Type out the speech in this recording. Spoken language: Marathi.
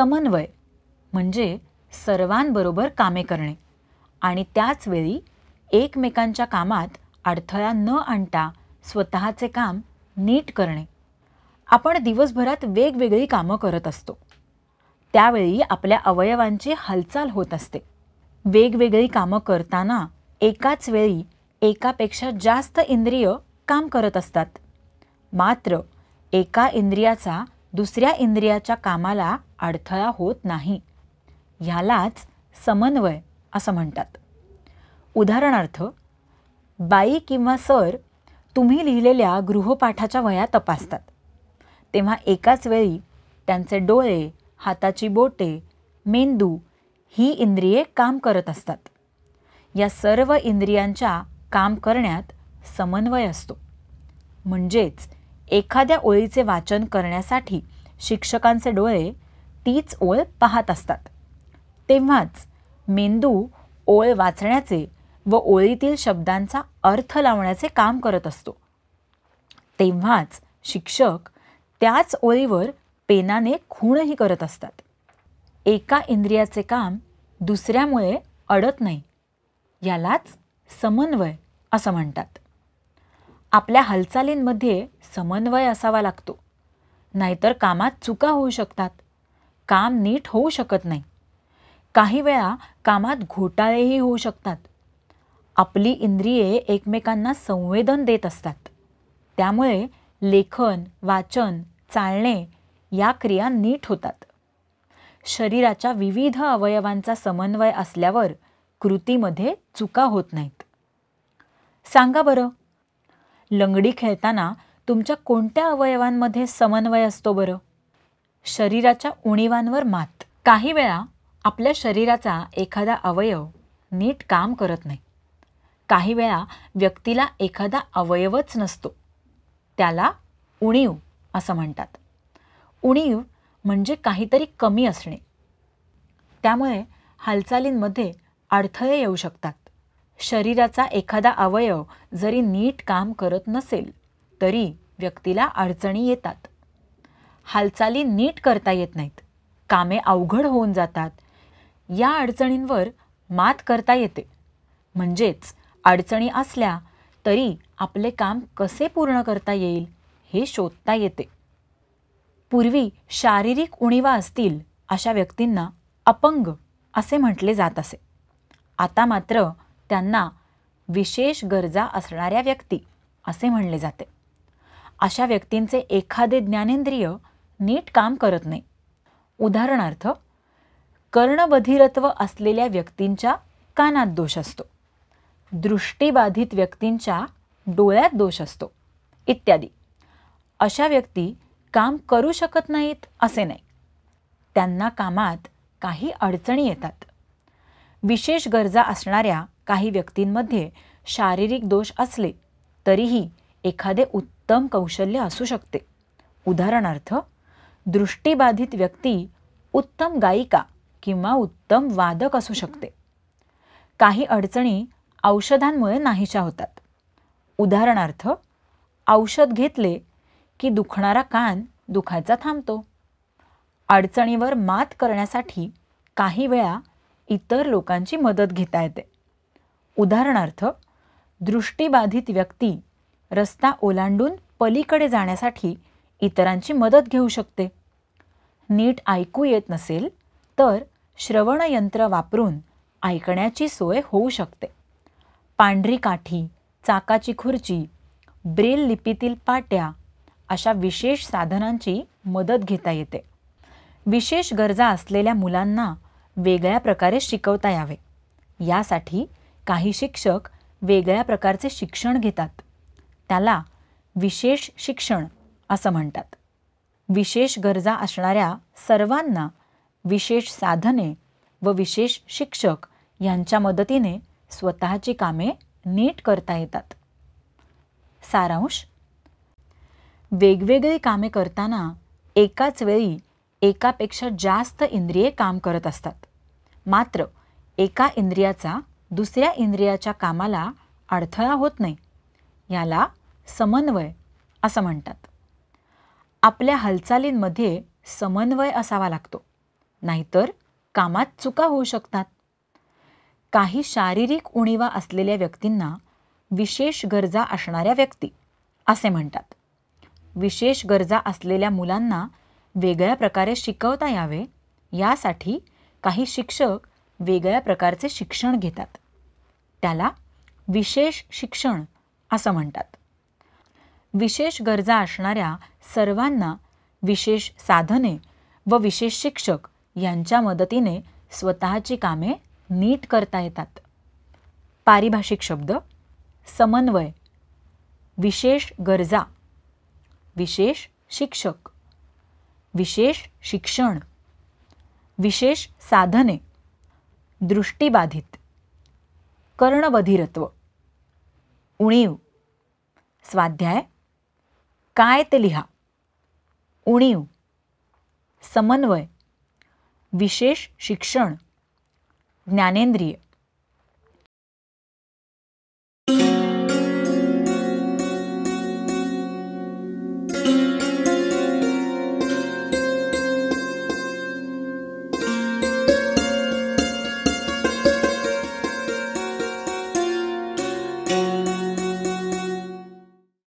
समन्वय म्हणजे सर्वांबरोबर कामे करणे आणि त्याचवेळी एकमेकांच्या कामात अडथळा न आणता स्वतःचे काम नीट करणे आपण दिवसभरात वेगवेगळी कामं करत असतो त्यावेळी आपल्या अवयवांची हालचाल होत असते वेगवेगळी कामं करताना एकाच वेळी एकापेक्षा जास्त इंद्रिय काम करत असतात मात्र एका इंद्रियाचा दुसऱ्या इंद्रियाच्या कामाला अडथळा होत नाही ह्यालाच समन्वय असं म्हणतात उदाहरणार्थ बाई किंवा सर तुम्ही लिहिलेल्या गृहपाठाच्या वया तपासतात तेव्हा एकाच वेळी त्यांचे डोळे हाताची बोटे मेंदू ही इंद्रिये काम करत असतात या सर्व इंद्रियांच्या काम करण्यात समन्वय असतो म्हणजेच एखाद्या ओळीचे वाचन करण्यासाठी शिक्षकांचे डोळे तीच ओळ पाहत असतात तेव्हाच मेंदू ओळ वाचण्याचे व ओळीतील शब्दांचा अर्थ लावण्याचे काम करत असतो तेव्हाच शिक्षक त्याच ओळीवर पेनाने खूणही करत असतात एका इंद्रियाचे काम दुसऱ्यामुळे अडत नाही यालाच समन्वय असं म्हणतात आपल्या हालचालींमध्ये समन्वय असावा लागतो नाहीतर कामात चुका होऊ शकतात काम नीट होऊ शकत नाही काही वेळा कामात घोटाळेही होऊ शकतात आपली इंद्रिये एकमेकांना संवेदन देत असतात त्यामुळे लेखन वाचन चालणे या क्रिया नीट होतात शरीराच्या विविध अवयवांचा समन्वय असल्यावर कृतीमध्ये चुका होत नाहीत सांगा बरं लंगडी खेळताना तुमच्या कोणत्या अवयवांमध्ये समन्वय असतो बरं शरीराच्या उणीवांवर मात काही वेळा आपल्या शरीराचा एखादा अवयव नीट काम करत नाही काही वेळा व्यक्तीला एखादा अवयवच नसतो त्याला उणीव असं म्हणतात उणीव म्हणजे काहीतरी कमी असणे त्यामुळे हालचालींमध्ये अडथळे येऊ शकतात शरीराचा एखादा अवयव जरी नीट काम करत नसेल तरी व्यक्तीला अडचणी येतात हालचाली नीट करता येत नाहीत कामे अवघड होऊन जातात या अडचणींवर मात करता येते म्हणजेच अडचणी असल्या तरी आपले काम कसे पूर्ण करता येईल हे शोधता येते पूर्वी शारीरिक उणीवा असतील अशा व्यक्तींना अपंग असे म्हटले जात असे आता मात्र त्यांना विशेष गरजा असणाऱ्या व्यक्ती असे म्हणले जाते अशा व्यक्तींचे एखादे ज्ञानेंद्रिय नीट काम करत नाही उदाहरणार्थ कर्णबधिरत्व असलेल्या व्यक्तींच्या कानात दोष असतो दृष्टीबाधित व्यक्तींच्या डोळ्यात दोष असतो इत्यादी अशा व्यक्ती काम करू शकत नाहीत असे नाही त्यांना कामात काही अडचणी येतात विशेष गरजा असणाऱ्या काही व्यक्तींमध्ये शारीरिक दोष असले तरीही एखादे उत्तम कौशल्य असू शकते उदाहरणार्थ दृष्टीबाधित व्यक्ती उत्तम गायिका किंवा उत्तम वादक असू शकते काही अडचणी औषधांमुळे नाहीशा होतात उदाहरणार्थ औषध घेतले की दुखणारा कान दुखायचा थांबतो अडचणीवर मात करण्यासाठी काही वेळा इतर लोकांची मदत घेता येते उदाहरणार्थ दृष्टीबाधित व्यक्ती रस्ता ओलांडून पलीकडे जाण्यासाठी इतरांची मदत घेऊ शकते नीट ऐकू येत नसेल तर श्रवणयंत्र वापरून ऐकण्याची सोय होऊ शकते पांढरी काठी चाकाची खुर्ची ब्रेल लिपीतील पाट्या अशा विशेष साधनांची मदत घेता येते विशेष गरजा असलेल्या मुलांना वेगळ्या प्रकारे शिकवता यावे यासाठी काही शिक्षक वेगळ्या प्रकारचे शिक्षण घेतात त्याला विशेष शिक्षण असं म्हणतात विशेष गरजा असणाऱ्या सर्वांना विशेष साधने व विशेष शिक्षक यांच्या मदतीने स्वतःची कामे नीट करता येतात सारांश वेगवेगळी कामे करताना एकाच वेळी एकापेक्षा जास्त इंद्रिये काम करत असतात मात्र एका इंद्रियाचा दुसऱ्या इंद्रियाच्या कामाला अडथळा होत नाही याला समन्वय असं म्हणतात आपल्या हालचालींमध्ये समन्वय असावा लागतो नाहीतर कामात चुका होऊ शकतात काही शारीरिक उणीवा असलेल्या व्यक्तींना विशेष गरजा असणाऱ्या व्यक्ती असे म्हणतात विशेष गरजा असलेल्या मुलांना वेगळ्या प्रकारे शिकवता यावे यासाठी काही शिक्षक वेगळ्या प्रकारचे शिक्षण घेतात त्याला विशेष शिक्षण असं म्हणतात विशेष गरजा असणाऱ्या सर्वांना विशेष साधने व विशेष शिक्षक यांच्या मदतीने स्वतःची कामे नीट करता येतात पारिभाषिक शब्द समन्वय विशेष गरजा विशेष शिक्षक विशेष शिक्षण विशेष साधने दृष्टीबाधित कर्णबधिरत्व उणीव स्वाध्याय काय ते लिहा उणीव समन्वय विशेष शिक्षण ज्ञानेंद्रिय